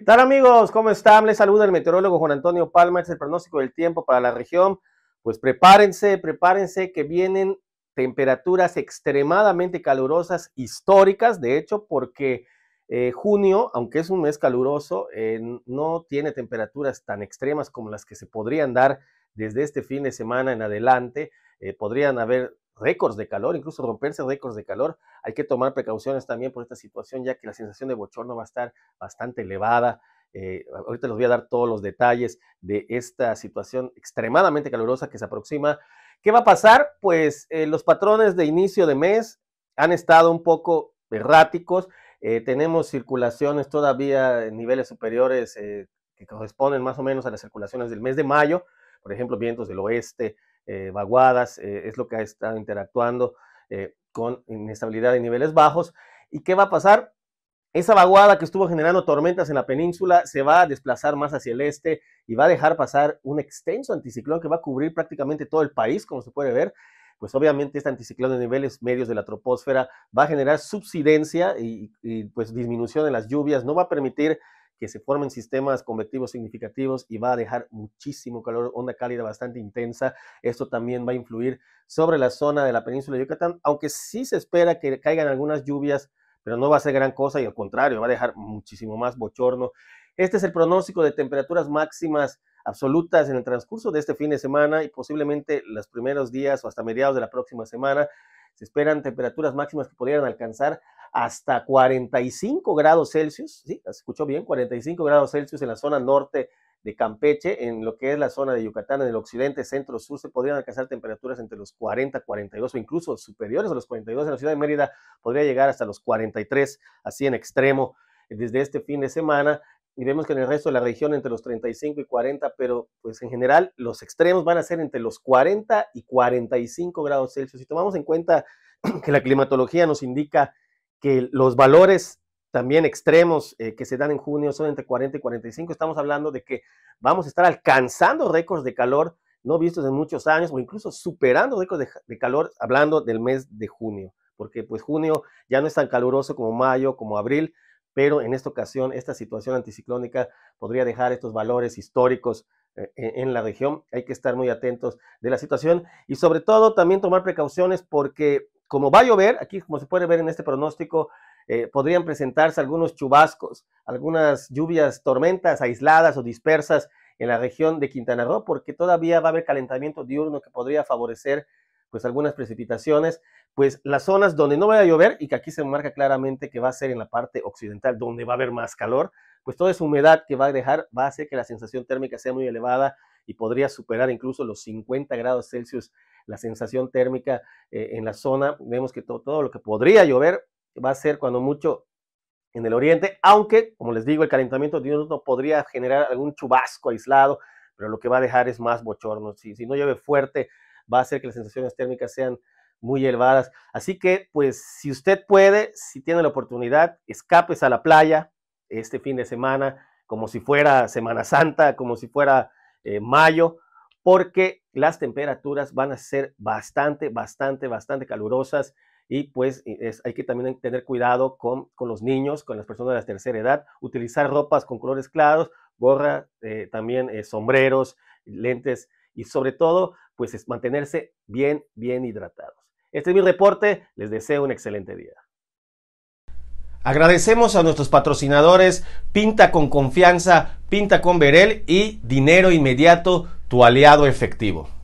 ¿Qué tal amigos? ¿Cómo están? Les saluda el meteorólogo Juan Antonio Palma. Es el pronóstico del tiempo para la región. Pues prepárense, prepárense que vienen temperaturas extremadamente calurosas, históricas, de hecho, porque eh, junio, aunque es un mes caluroso, eh, no tiene temperaturas tan extremas como las que se podrían dar desde este fin de semana en adelante. Eh, podrían haber récords de calor, incluso romperse récords de calor. Hay que tomar precauciones también por esta situación, ya que la sensación de bochorno va a estar bastante elevada. Eh, ahorita les voy a dar todos los detalles de esta situación extremadamente calurosa que se aproxima. ¿Qué va a pasar? Pues eh, los patrones de inicio de mes han estado un poco erráticos. Eh, tenemos circulaciones todavía en niveles superiores que corresponden más o menos a las circulaciones del mes de mayo. Por ejemplo, vientos del oeste, eh, vaguadas, eh, es lo que ha estado interactuando eh, con inestabilidad de niveles bajos. ¿Y qué va a pasar? Esa vaguada que estuvo generando tormentas en la península se va a desplazar más hacia el este y va a dejar pasar un extenso anticiclón que va a cubrir prácticamente todo el país, como se puede ver. Pues obviamente este anticiclón de niveles medios de la troposfera va a generar subsidencia y, pues disminución en las lluvias, no va a permitir que se formen sistemas convectivos significativos y va a dejar muchísimo calor, onda cálida bastante intensa. Esto también va a influir sobre la zona de la península de Yucatán, aunque sí se espera que caigan algunas lluvias, pero no va a ser gran cosa y al contrario, va a dejar muchísimo más bochorno. Este es el pronóstico de temperaturas máximas absolutas en el transcurso de este fin de semana y posiblemente los primeros días o hasta mediados de la próxima semana. Se esperan temperaturas máximas que pudieran alcanzar hasta 45 grados Celsius, ¿sí? ¿Escuchó bien? 45 grados Celsius en la zona norte de Campeche, en lo que es la zona de Yucatán, en el occidente, centro, sur, se podrían alcanzar temperaturas entre los 40, 42 o incluso superiores a los 42. En la ciudad de Mérida podría llegar hasta los 43, así en extremo, desde este fin de semana. Y vemos que en el resto de la región entre los 35 y 40, pero pues en general los extremos van a ser entre los 40 y 45 grados Celsius. Si tomamos en cuenta que la climatología nos indica que los valores también extremos eh, que se dan en junio son entre 40 y 45. Estamos hablando de que vamos a estar alcanzando récords de calor no vistos en muchos años o incluso superando récords de, calor hablando del mes de junio, porque pues junio ya no es tan caluroso como mayo, como abril, pero en esta ocasión esta situación anticiclónica podría dejar estos valores históricos eh, en la región. Hay que estar muy atentos de la situación y sobre todo también tomar precauciones porque como va a llover, aquí como se puede ver en este pronóstico, eh, podrían presentarse algunos chubascos, algunas lluvias, tormentas aisladas o dispersas en la región de Quintana Roo, porque todavía va a haber calentamiento diurno que podría favorecer pues algunas precipitaciones, pues las zonas donde no vaya a llover y que aquí se marca claramente que va a ser en la parte occidental donde va a haber más calor, pues toda esa humedad que va a dejar va a hacer que la sensación térmica sea muy elevada y podría superar incluso los 50 grados Celsius la sensación térmica eh, en la zona. Vemos que todo lo que podría llover va a ser cuando mucho en el oriente, aunque, como les digo, el calentamiento de no podría generar algún chubasco aislado, pero lo que va a dejar es más bochorno. Si, si no llueve fuerte, va a ser que las sensaciones térmicas sean muy elevadas. Así que, pues, si usted puede, si tiene la oportunidad, escapes a la playa este fin de semana, como si fuera Semana Santa, como si fuera eh, mayo, porque las temperaturas van a ser bastante, bastante, bastante calurosas y pues hay que también tener cuidado con, los niños, con las personas de la tercera edad, utilizar ropas con colores claros, gorra, eh, también eh, sombreros, lentes y sobre todo pues mantenerse bien, bien hidratados. Este es mi reporte, les deseo un excelente día. Agradecemos a nuestros patrocinadores Pinta con Confianza, Pinta con Verel y Dinero Inmediato tu aliado efectivo.